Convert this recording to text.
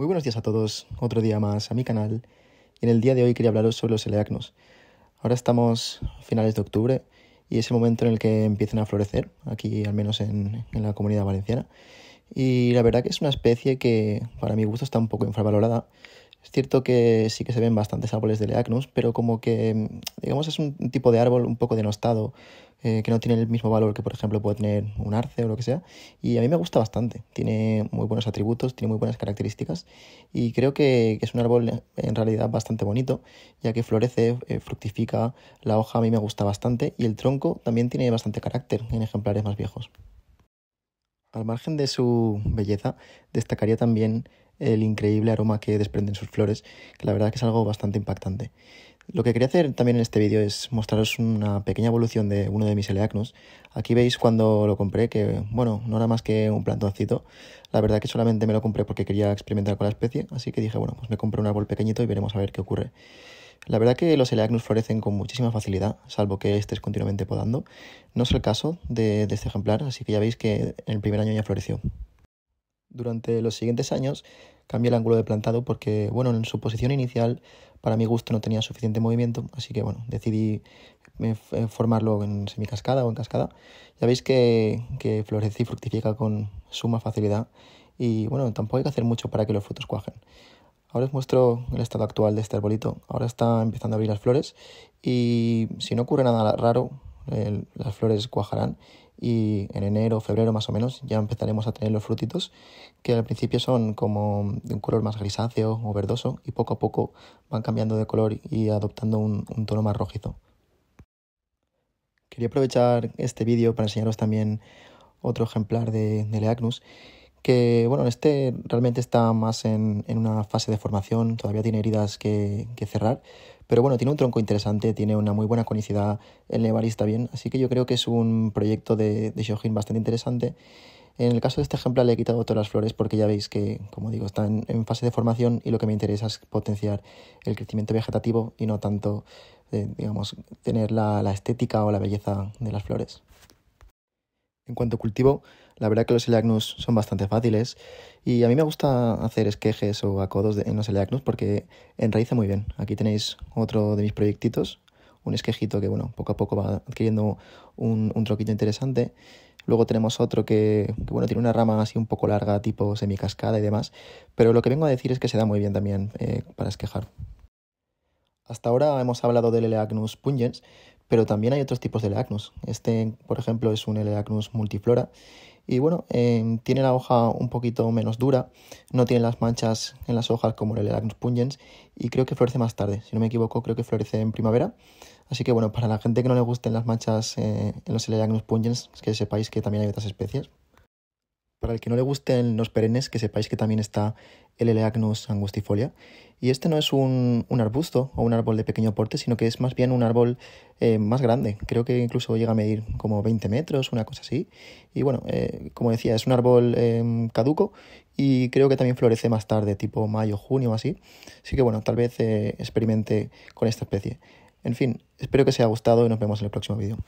Muy buenos días a todos, otro día más a mi canal y en el día de hoy quería hablaros sobre los eleacnos. Ahora estamos a finales de octubre y es el momento en el que empiezan a florecer, aquí al menos en, la comunidad valenciana. Y la verdad que es una especie que para mi gusto está un poco infravalorada. Es cierto que sí que se ven bastantes árboles de eleacnus, pero como que, digamos, es un tipo de árbol un poco denostado, eh, que no tiene el mismo valor que por ejemplo puede tener un arce o lo que sea. Y a mí me gusta bastante, tiene muy buenos atributos, tiene muy buenas características y creo que, es un árbol eh, en realidad bastante bonito, ya que florece, eh, fructifica, la hoja a mí me gusta bastante y el tronco también tiene bastante carácter en ejemplares más viejos. Al margen de su belleza, destacaría también el increíble aroma que desprenden sus flores, que la verdad que es algo bastante impactante. Lo que quería hacer también en este vídeo es mostraros una pequeña evolución de uno de mis Eleacnus. Aquí veis cuando lo compré, que bueno, no era más que un plantoncito. La verdad que solamente me lo compré porque quería experimentar con la especie, así que dije, bueno, pues me compré un árbol pequeñito y veremos a ver qué ocurre. La verdad que los Eleacnus florecen con muchísima facilidad, salvo que estés continuamente podando. No es el caso de este ejemplar, así que ya veis que en el primer año ya floreció. Durante los siguientes años cambié el ángulo de plantado porque, bueno, en su posición inicial, para mi gusto, no tenía suficiente movimiento, así que, bueno, decidí eh, eh, formarlo en semicascada o en cascada. Ya veis que, florece y fructifica con suma facilidad y, bueno, tampoco hay que hacer mucho para que los frutos cuajen. Ahora os muestro el estado actual de este arbolito. Ahora está empezando a abrir las flores y si no ocurre nada raro, las flores cuajarán y en enero, febrero más o menos ya empezaremos a tener los frutitos que al principio son como de un color más grisáceo o verdoso y poco a poco van cambiando de color y adoptando un, tono más rojizo. Quería aprovechar este vídeo para enseñaros también otro ejemplar de, de Leagnus que bueno, este realmente está más en, en, una fase de formación, todavía tiene heridas que, que, cerrar, pero bueno, tiene un tronco interesante, tiene una muy buena conicidad, el Nevari está bien, así que yo creo que es un proyecto de, de bastante interesante. En el caso de este ejemplar le he quitado todas las flores porque ya veis que, como digo, está en, fase de formación y lo que me interesa es potenciar el crecimiento vegetativo y no tanto, eh, digamos, tener la, la estética o la belleza de las flores. En cuanto a cultivo, la verdad que los Eleagnus son bastante fáciles y a mí me gusta hacer esquejes o acodos en los Eleagnus porque enraíza muy bien. Aquí tenéis otro de mis proyectitos, un esquejito que bueno, poco a poco va adquiriendo un, troquito interesante. Luego tenemos otro que, bueno, tiene una rama así un poco larga, tipo semicascada y demás, pero lo que vengo a decir es que se da muy bien también eh, para esquejar. Hasta ahora hemos hablado del Eleagnus pungens, pero también hay otros tipos de Leacnus. Este, por ejemplo, es un Leacnus multiflora. Y bueno, em, tiene la hoja un poquito menos dura, no tiene las manchas en las hojas como el Leacnus pungens. Y creo que florece más tarde. Si no me equivoco, creo que florece en primavera. Así que bueno, para la gente que no le gusten las manchas eh, en los Leacnus pungens, que sepáis que también hay otras especies. Para el que no le gusten los perennes, que sepáis que también está el Eleagnus angustifolia. Y este no es un, arbusto o un árbol de pequeño porte, sino que es más bien un árbol eh, más grande. Creo que incluso llega a medir como 20 metros, una cosa así. Y bueno, eh, como decía, es un árbol em, caduco y creo que también florece más tarde, tipo mayo, junio, así. Así que bueno, tal vez eh, experimente con esta especie. En fin, espero que os haya gustado y nos vemos en el próximo vídeo.